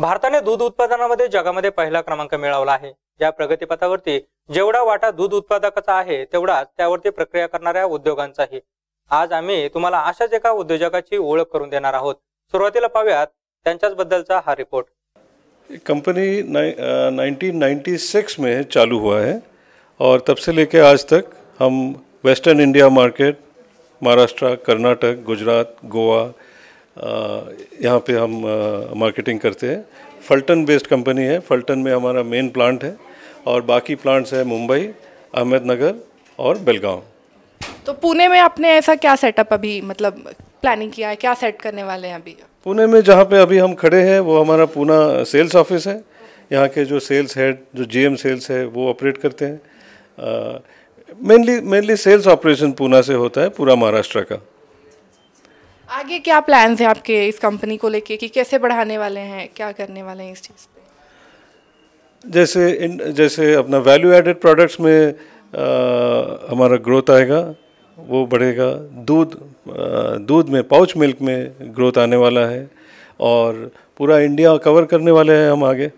भारताने दूध उत्पादनामध्ये जगामध्ये पहिला क्रमांक मिळवला आहे या प्रगतीपथावरती जेवढा वाटा दूध उत्पादकाचा आहे तेवढाच त्यावरती प्रक्रिया करणाऱ्या उद्योगांचाही आज आम्ही तुम्हाला अशाच एका उद्योजकाची ओळख करून देणार आहोत सुरुवातीला पाहूयात त्यांच्याच बद्दलचा हा report company nineteen ninety six मे चालू हुआ है और तब से लेके आज तक हम western India market Maharashtra Karnataka Gujarat Goa यहाँ पे हम मार्केटिंग करते हैं फल्टन बेस्ड कंपनी है फल्टन में हमारा मेन प्लांट है और बाकी प्लांट्स हैं मुंबई अहमदनगर और बेलगांव तो पुणे में आपने ऐसा क्या सेटअप अभी मतलब प्लानिंग किया है क्या सेट करने वाले हैं अभी पुणे में जहाँ पे अभी हम खड़े हैं वो हमारा पूना सेल्स ऑफिस है यहाँ के जो सेल्स हेड जो जीएम सेल्स है वो ऑपरेट करते हैं mainly mainly sales operation Poona से होता है पूरा महाराष्ट्र का आगे क्या प्लान्स हैं आपके इस कंपनी को लेके कि कैसे बढ़ाने वाले हैं क्या करने वाले हैं इस चीज़ पे जैसे इन जैसे अपना वैल्यू एडेड प्रोडक्ट्स में आ, हमारा ग्रोथ आएगा वो बढ़ेगा दूध दूध में पाउच मिल्क में ग्रोथ आने वाला है और पूरा इंडिया कवर करने वाले हैं हम आगे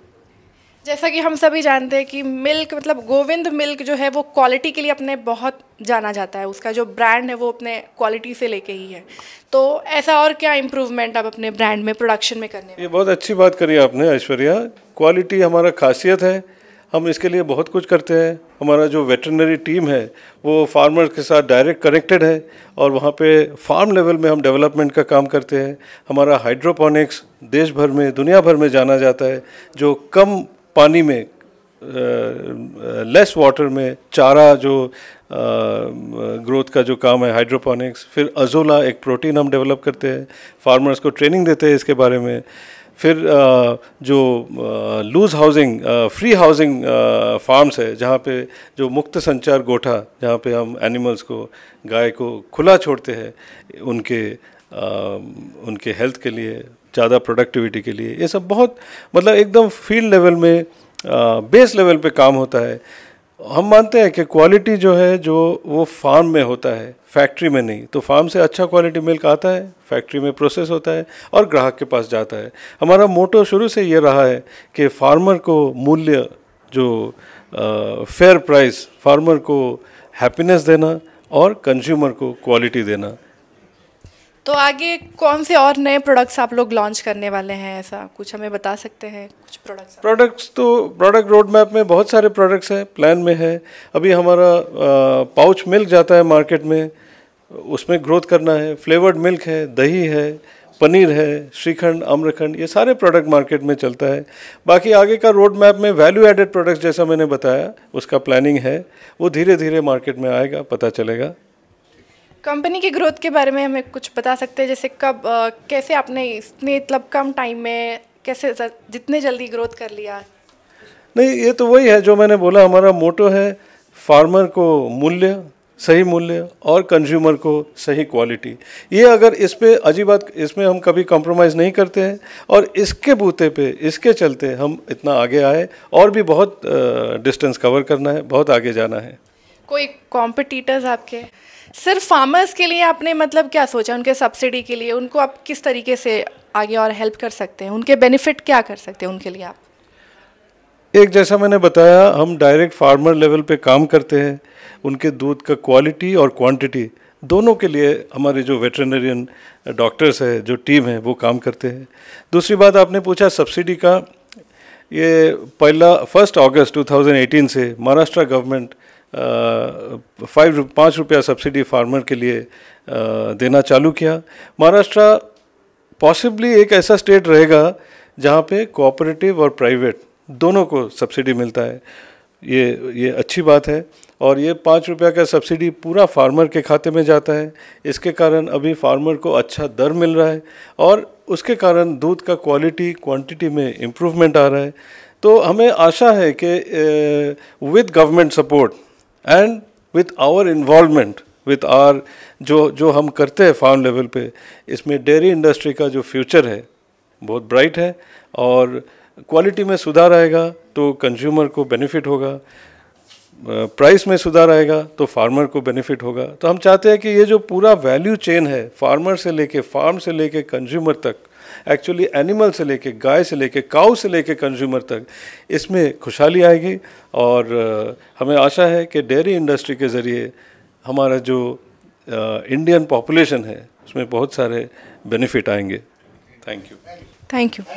जैसा कि हम सभी जानते हैं कि मिल्क मतलब गोविंद मिल्क जो है वो क्वालिटी के लिए अपने बहुत जाना जाता है उसका जो ब्रांड है वो अपने क्वालिटी से लेके ही है तो ऐसा और क्या इम्प्रूवमेंट आप अपने ब्रांड में प्रोडक्शन में करने ये बहुत अच्छी बात करी आपने ऐश्वर्या क्वालिटी हमारा खासियत है हम इसके लिए बहुत कुछ करते हैं हमारा जो वेटरनरी टीम है वो फार्मर के साथ डायरेक्ट कनेक्टेड है और वहाँ पे फार्म लेवल में हम डेवलपमेंट का काम करते हैं हमारा हाइड्रोपोनिक्स देश भर में दुनिया भर में जाना जाता है जो कम पानी में लेस वाटर में चारा जो ग्रोथ का जो काम है हाइड्रोपोनिक्स फिर अजोला एक प्रोटीन हम डेवलप करते हैं फार्मर्स को ट्रेनिंग देते हैं इसके बारे में फिर जो loose housing free housing farms है जहाँ पे जो मुक्त संचार गोठा जहाँ पे हम एनिमल्स को गाय को खुला छोड़ते हैं उनके उनके हेल्थ के लिए ज़्यादा प्रोडक्टिविटी के लिए ये सब बहुत मतलब एकदम फील्ड लेवल में बेस लेवल पे काम होता है हम मानते हैं कि क्वालिटी जो है जो वो फार्म में होता है फैक्ट्री में नहीं तो फार्म से अच्छा क्वालिटी मिल्क आता है फैक्ट्री में प्रोसेस होता है और ग्राहक के पास जाता है हमारा मोटो शुरू से ये रहा है कि फार्मर को मूल्य जो फेयर प्राइस फार्मर को हैप्पीनेस देना और कंज्यूमर को क्वालिटी देना तो आगे कौन से और नए प्रोडक्ट्स आप लोग लॉन्च करने वाले हैं ऐसा कुछ हमें बता सकते हैं कुछ प्रोडक्ट्स प्रोडक्ट्स तो प्रोडक्ट रोड मैप में बहुत सारे प्रोडक्ट्स हैं प्लान में है अभी हमारा पाउच मिल्क जाता है मार्केट में उसमें ग्रोथ करना है फ्लेवर्ड मिल्क है दही है पनीर है श्रीखंड आम्रखंड ये सारे प्रोडक्ट मार्केट में चलता है बाकी आगे का रोड मैप में वैल्यू एडेड प्रोडक्ट्स जैसा मैंने बताया उसका प्लानिंग है वो धीरे धीरे मार्केट में आएगा पता चलेगा कंपनी की ग्रोथ के बारे में हमें कुछ बता सकते हैं जैसे कब कैसे आपने इतने मतलब कम टाइम में कैसे जितने जल्दी ग्रोथ कर लिया नहीं ये तो वही है जो मैंने बोला हमारा मोटो है फार्मर को मूल्य सही मूल्य और कंज्यूमर को सही क्वालिटी ये अगर इस पर बात इसमें हम कभी कॉम्प्रोमाइज़ नहीं करते हैं और इसके बूते पे इसके चलते हम इतना आगे आए और भी बहुत डिस्टेंस कवर करना है बहुत आगे जाना है कोई कॉम्पिटिटर्स आपके सिर्फ फार्मर्स के लिए आपने मतलब क्या सोचा उनके सब्सिडी के लिए उनको आप किस तरीके से आगे और हेल्प कर सकते हैं उनके बेनिफिट क्या कर सकते हैं उनके लिए आप एक जैसा मैंने बताया हम डायरेक्ट फार्मर लेवल पे काम करते हैं उनके दूध का क्वालिटी और क्वांटिटी दोनों के लिए हमारे जो वेटरनरियन डॉक्टर्स है जो टीम है वो काम करते हैं दूसरी बात आपने पूछा सब्सिडी का ये पहला फर्स्ट अगस्त 2018 से महाराष्ट्र गवर्नमेंट फाइव पाँच रुपया सब्सिडी फार्मर के लिए देना चालू किया महाराष्ट्र पॉसिबली एक ऐसा स्टेट रहेगा जहाँ पे कोऑपरेटिव और प्राइवेट दोनों को सब्सिडी मिलता है ये ये अच्छी बात है और ये पाँच रुपया का सब्सिडी पूरा फार्मर के खाते में जाता है इसके कारण अभी फार्मर को अच्छा दर मिल रहा है और उसके कारण दूध का क्वालिटी क्वांटिटी में इम्प्रूवमेंट आ रहा है तो हमें आशा है कि with government support and with our involvement with our जो जो हम करते हैं फार्म लेवल पे इसमें डेयरी इंडस्ट्री का जो फ्यूचर है बहुत ब्राइट है और क्वालिटी में सुधार आएगा तो कंज्यूमर को बेनिफिट होगा प्राइस में सुधार आएगा तो फार्मर को बेनिफिट होगा तो हम चाहते हैं कि ये जो पूरा वैल्यू चेन है फार्मर से लेके फार्म से लेके कंज्यूमर तक एक्चुअली एनिमल से लेके गाय से लेके काऊ से लेके कंज्यूमर तक इसमें खुशहाली आएगी और हमें आशा है कि डेयरी इंडस्ट्री के ज़रिए हमारा जो इंडियन पॉपुलेशन है उसमें बहुत सारे बेनिफिट आएंगे थैंक यू थैंक यू